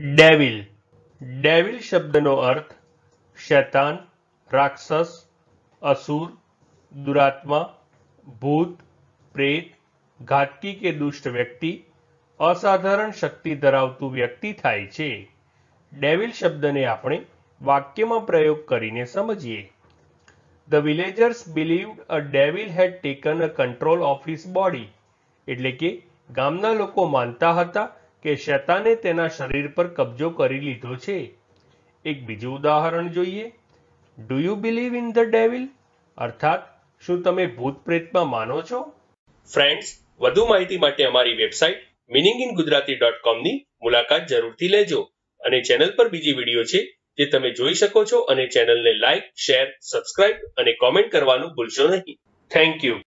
devil devil શબ્દનો અર્થ શૈતાન રાક્ષસ અસુર દુરાત્મા ભૂત પ્રેત ઘાતકી કે દુષ્ટ વ્યક્તિ અસાધારણ શક્તિ ધરાવતું વ્યક્તિ થાય છે ડેવિલ શબ્દને આપણે વાક્યમાં પ્રયોગ કરીને સમજીએ the villagers believed a devil had taken a control of his body એટલે કે ગામના લોકો માનતા હતા કે શેતાને તેના શરીર પર કબજો કરી લીધો છે એક બીજું ઉદાહરણ જોઈએ do you believe in the devil અર્થાત શું તમે ભૂત પ્રેતમાં માનો છો ફ્રેન્ડ્સ વધુ માહિતી માટે અમારી website meaning in Gujarati dot કોમની મુલાકાત જરૂરથી લેજો અને ચેનલ પર બીજી વિડીયો છે જે તમે જોઈ શકો છો અને ચેનલને લાઇક શેર સબસ્ક્રાઇબ અને કોમેન્ટ કરવાનું ભૂલશો નહીં થેન્ક યુ